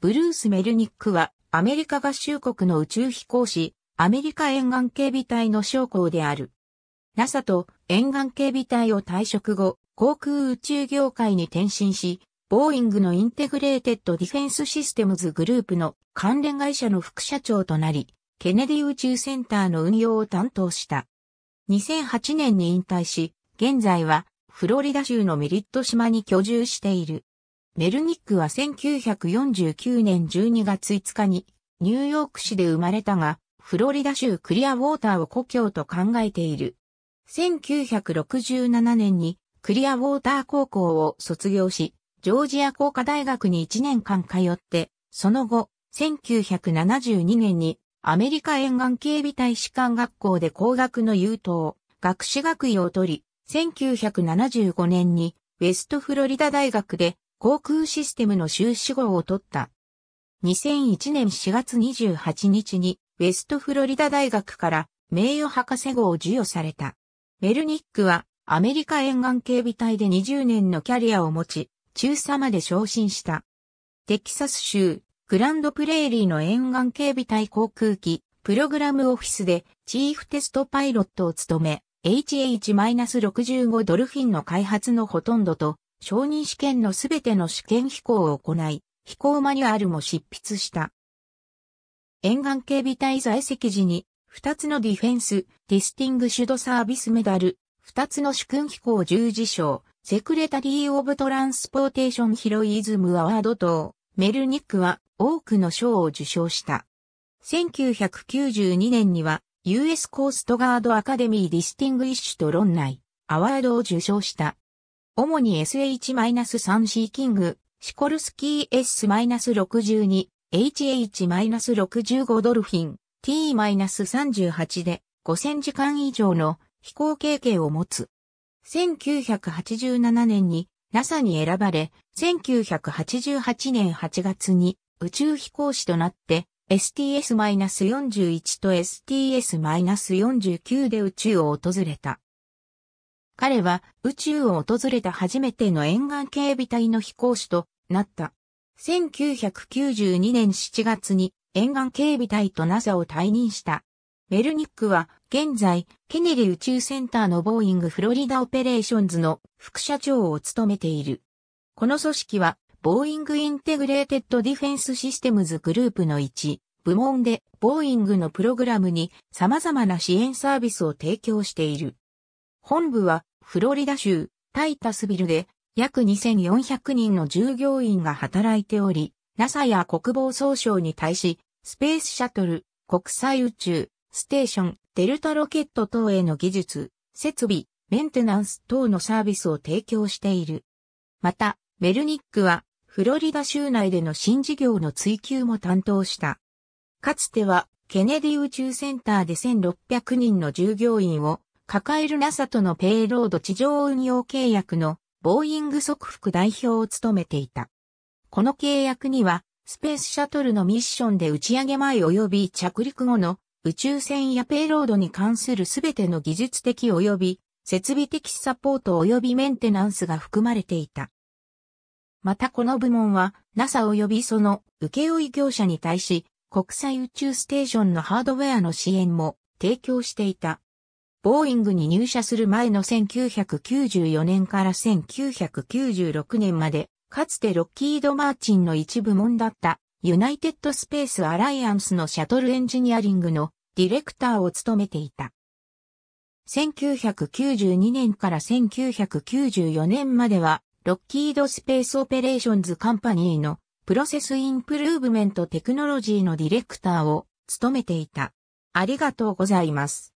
ブルース・メルニックは、アメリカ合衆国の宇宙飛行士、アメリカ沿岸警備隊の将校である。NASA と沿岸警備隊を退職後、航空宇宙業界に転身し、ボーイングのインテグレーテッドディフェンスシステムズグループの関連会社の副社長となり、ケネディ宇宙センターの運用を担当した。2008年に引退し、現在はフロリダ州のメリット島に居住している。メルニックは1949年12月5日にニューヨーク市で生まれたが、フロリダ州クリアウォーターを故郷と考えている。1967年にクリアウォーター高校を卒業し、ジョージア工科大学に1年間通って、その後、1972年にアメリカ沿岸警備大使館学校で工学の優等、学士学位を取り、1975年にウェストフロリダ大学で航空システムの修士号を取った。2001年4月28日にウェストフロリダ大学から名誉博士号を授与された。メルニックはアメリカ沿岸警備隊で20年のキャリアを持ち、中佐まで昇進した。テキサス州グランドプレーリーの沿岸警備隊航空機プログラムオフィスでチーフテストパイロットを務め、HH-65 ドルフィンの開発のほとんどと承認試験のすべての試験飛行を行い、飛行マニュアルも執筆した。沿岸警備隊在籍時に、二つのディフェンス、ディスティングシュドサービスメダル、二つの主君飛行十字章、セクレタリー・オブ・トランスポーテーション・ヒロイズム・アワード等、メルニックは多くの賞を受賞した。1992年には、US コーストガードアカデミー・ディスティングイッシュと論内、アワードを受賞した。主に SH-3 シーキング、シコルスキー S-62、HH-65 ドルフィン、T-38 で5000時間以上の飛行経験を持つ。1987年に NASA に選ばれ、1988年8月に宇宙飛行士となって STS-41 と STS-49 で宇宙を訪れた。彼は宇宙を訪れた初めての沿岸警備隊の飛行士となった。1992年7月に沿岸警備隊と NASA を退任した。メルニックは現在ケネディ宇宙センターのボーイングフロリダオペレーションズの副社長を務めている。この組織はボーイングインテグレーテッドディフェンスシステムズグループの1部門でボーイングのプログラムに様々な支援サービスを提供している。本部はフロリダ州タイタスビルで約2400人の従業員が働いており、NASA や国防総省に対し、スペースシャトル、国際宇宙、ステーション、デルタロケット等への技術、設備、メンテナンス等のサービスを提供している。また、メルニックは、フロリダ州内での新事業の追求も担当した。かつては、ケネディ宇宙センターで1600人の従業員を抱える NASA とのペイロード地上運用契約のボーイング即服代表を務めていた。この契約には、スペースシャトルのミッションで打ち上げ前及び着陸後の宇宙船やペイロードに関するすべての技術的及び設備的サポート及びメンテナンスが含まれていた。またこの部門は NASA 及びその請負業者に対し国際宇宙ステーションのハードウェアの支援も提供していた。ボーイングに入社する前の1994年から1996年まで、かつてロッキード・マーチンの一部門だったユナイテッド・スペース・アライアンスのシャトルエンジニアリングのディレクターを務めていた。1992年から1994年までは、ロッキード・スペース・オペレーションズ・カンパニーのプロセス・インプルーブメント・テクノロジーのディレクターを務めていた。ありがとうございます。